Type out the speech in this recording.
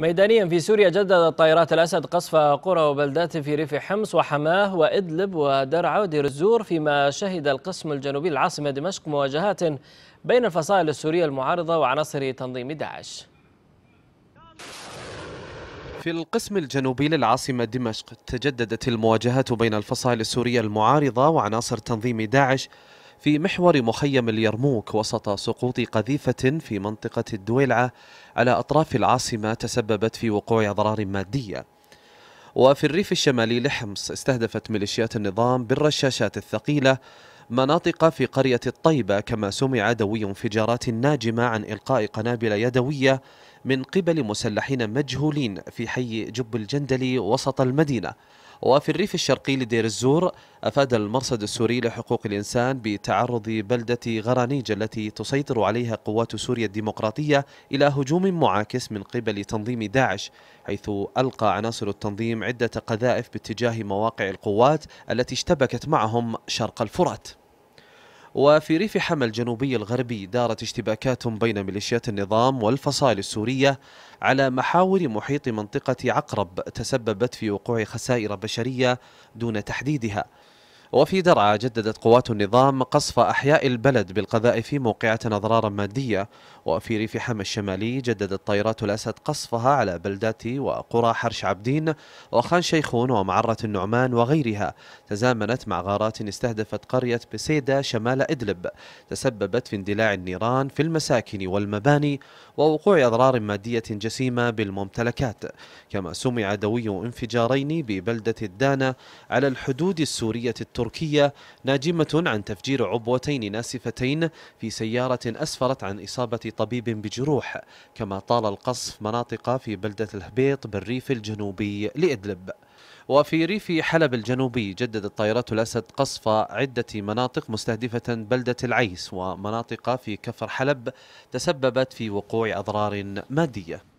ميدانيا في سوريا جددت طائرات الأسد قصف قرى وبلدات في ريف حمص وحماه وإدلب ودرعا ودير الزور فيما شهد القسم الجنوبي العاصمة دمشق مواجهات بين الفصائل السورية المعارضة وعناصر تنظيم داعش في القسم الجنوبي للعاصمة دمشق تجددت المواجهات بين الفصائل السورية المعارضة وعناصر تنظيم داعش في محور مخيم اليرموك وسط سقوط قذيفة في منطقة الدويلعة على أطراف العاصمة تسببت في وقوع أضرار مادية وفي الريف الشمالي لحمص استهدفت ميليشيات النظام بالرشاشات الثقيلة مناطق في قرية الطيبة كما سمع دوي انفجارات ناجمة عن إلقاء قنابل يدوية من قبل مسلحين مجهولين في حي جب الجندلي وسط المدينة وفي الريف الشرقي لدير الزور أفاد المرصد السوري لحقوق الإنسان بتعرض بلدة غرانيج التي تسيطر عليها قوات سوريا الديمقراطية إلى هجوم معاكس من قبل تنظيم داعش حيث ألقى عناصر التنظيم عدة قذائف باتجاه مواقع القوات التي اشتبكت معهم شرق الفرات وفي ريف حما الجنوبي الغربي دارت اشتباكات بين ميليشيات النظام والفصائل السورية على محاور محيط منطقة عقرب تسببت في وقوع خسائر بشرية دون تحديدها وفي درعا جددت قوات النظام قصف أحياء البلد بالقذائف موقعة أضرارا مادية وفي ريف حما الشمالي جددت طائرات الأسد قصفها على بلدات وقرى حرش عبدين وخان شيخون ومعرة النعمان وغيرها تزامنت مع غارات استهدفت قرية بسيدة شمال إدلب تسببت في اندلاع النيران في المساكن والمباني ووقوع أضرار مادية جسيمة بالممتلكات كما سمع دوي انفجارين ببلدة الدانة على الحدود السورية التركية تركية ناجمة عن تفجير عبوتين ناسفتين في سيارة أسفرت عن إصابة طبيب بجروح كما طال القصف مناطق في بلدة الهبيط بالريف الجنوبي لإدلب وفي ريف حلب الجنوبي جددت طائرات الأسد قصف عدة مناطق مستهدفة بلدة العيس ومناطق في كفر حلب تسببت في وقوع أضرار مادية